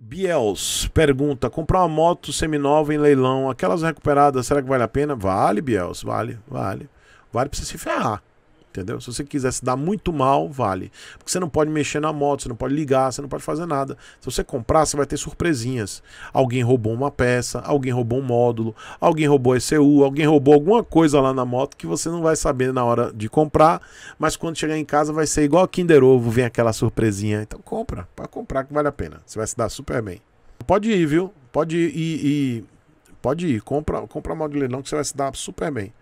Biels pergunta: comprar uma moto seminova em leilão, aquelas recuperadas, será que vale a pena? Vale, Biels, vale, vale. Vale pra você se ferrar. Entendeu? Se você quiser se dar muito mal, vale. Porque você não pode mexer na moto, você não pode ligar, você não pode fazer nada. Se você comprar, você vai ter surpresinhas. Alguém roubou uma peça, alguém roubou um módulo, alguém roubou ECU, alguém roubou alguma coisa lá na moto que você não vai saber na hora de comprar, mas quando chegar em casa vai ser igual a Kinder Ovo, vem aquela surpresinha. Então compra, para comprar que vale a pena. Você vai se dar super bem. Pode ir, viu? Pode ir e, pode ir, compra, compra módulo leilão que você vai se dar super bem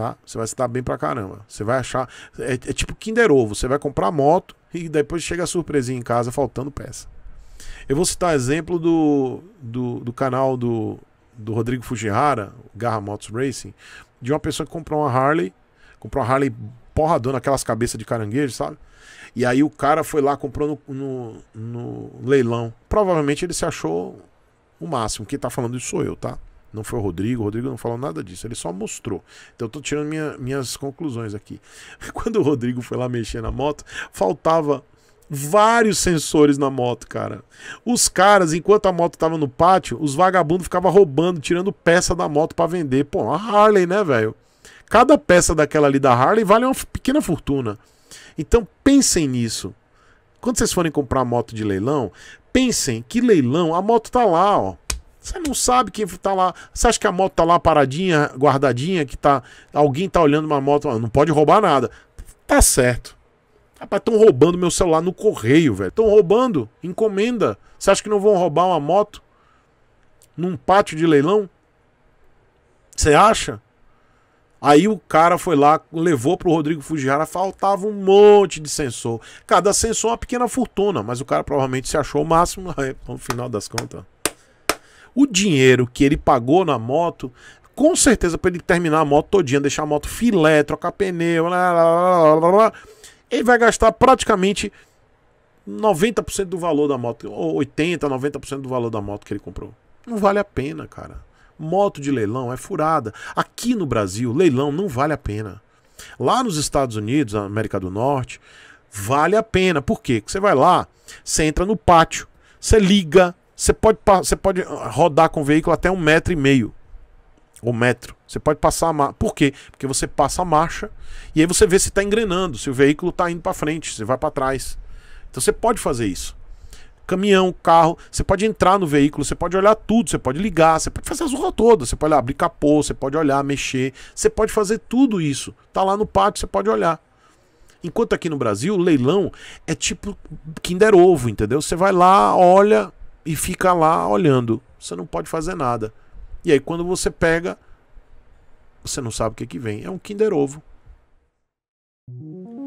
tá? Você vai se dar bem pra caramba. Você vai achar. É, é tipo Kinder Ovo. Você vai comprar moto e depois chega a surpresinha em casa faltando peça. Eu vou citar exemplo do, do, do canal do, do Rodrigo Fujihara, Garra Motos Racing, de uma pessoa que comprou uma Harley, comprou uma Harley porradona, aquelas cabeças de caranguejo, sabe? E aí o cara foi lá, comprou no, no, no leilão. Provavelmente ele se achou o máximo. Quem tá falando isso sou eu, tá? Não foi o Rodrigo, o Rodrigo não falou nada disso, ele só mostrou. Então eu tô tirando minha, minhas conclusões aqui. Quando o Rodrigo foi lá mexer na moto, faltava vários sensores na moto, cara. Os caras, enquanto a moto tava no pátio, os vagabundos ficavam roubando, tirando peça da moto para vender. Pô, a Harley, né, velho? Cada peça daquela ali da Harley vale uma pequena fortuna. Então pensem nisso. Quando vocês forem comprar moto de leilão, pensem que leilão, a moto tá lá, ó. Você não sabe quem tá lá. Você acha que a moto tá lá paradinha, guardadinha, que tá. Alguém tá olhando uma moto, não pode roubar nada. Tá certo. Rapaz, estão roubando meu celular no correio, velho. Estão roubando encomenda. Você acha que não vão roubar uma moto num pátio de leilão? Você acha? Aí o cara foi lá, levou pro Rodrigo Fujihara, faltava um monte de sensor. Cada sensor é uma pequena fortuna, mas o cara provavelmente se achou o máximo no final das contas o dinheiro que ele pagou na moto, com certeza para ele terminar a moto todinha, deixar a moto filé, trocar pneu, ele vai gastar praticamente 90% do valor da moto, ou 80, 90% do valor da moto que ele comprou. Não vale a pena, cara. Moto de leilão é furada. Aqui no Brasil, leilão não vale a pena. Lá nos Estados Unidos, na América do Norte, vale a pena. Por quê? Porque você vai lá, você entra no pátio, você liga você pode, você pode ah, rodar com o veículo até um metro e meio. Ou metro. Você pode passar a marcha. Por quê? Porque você passa a marcha e aí você vê se está engrenando, se o veículo está indo para frente, se vai para trás. Então você pode fazer isso. Caminhão, carro, você pode entrar no veículo, você pode olhar tudo, você pode ligar, você pode fazer as zorra todas, você pode abrir capô, você pode olhar, mexer, você pode fazer tudo isso. Tá lá no pátio, você pode olhar. Enquanto aqui no Brasil, leilão é tipo Kinder Ovo, entendeu? Você vai lá, olha, e fica lá olhando. Você não pode fazer nada. E aí quando você pega, você não sabe o que, que vem. É um Kinder Ovo.